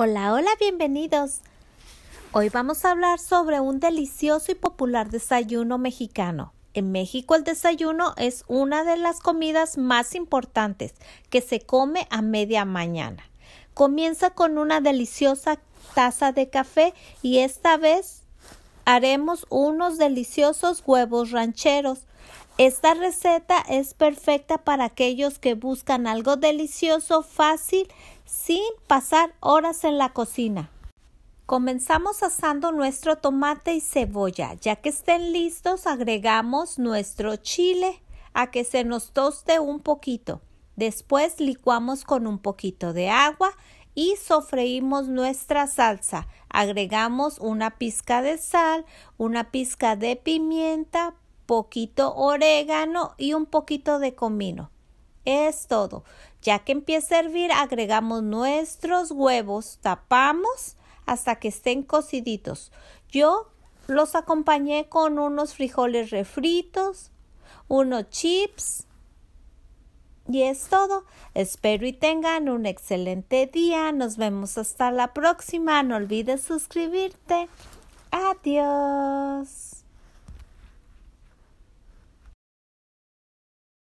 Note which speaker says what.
Speaker 1: Hola, hola, bienvenidos. Hoy vamos a hablar sobre un delicioso y popular desayuno mexicano. En México el desayuno es una de las comidas más importantes que se come a media mañana. Comienza con una deliciosa taza de café y esta vez haremos unos deliciosos huevos rancheros. Esta receta es perfecta para aquellos que buscan algo delicioso, fácil, sin pasar horas en la cocina. Comenzamos asando nuestro tomate y cebolla. Ya que estén listos, agregamos nuestro chile a que se nos toste un poquito. Después licuamos con un poquito de agua y sofreímos nuestra salsa agregamos una pizca de sal, una pizca de pimienta, poquito orégano y un poquito de comino. Es todo. Ya que empiece a hervir, agregamos nuestros huevos, tapamos hasta que estén cociditos. Yo los acompañé con unos frijoles refritos, unos chips, y es todo. Espero y tengan un excelente día. Nos vemos hasta la próxima. No olvides suscribirte. Adiós.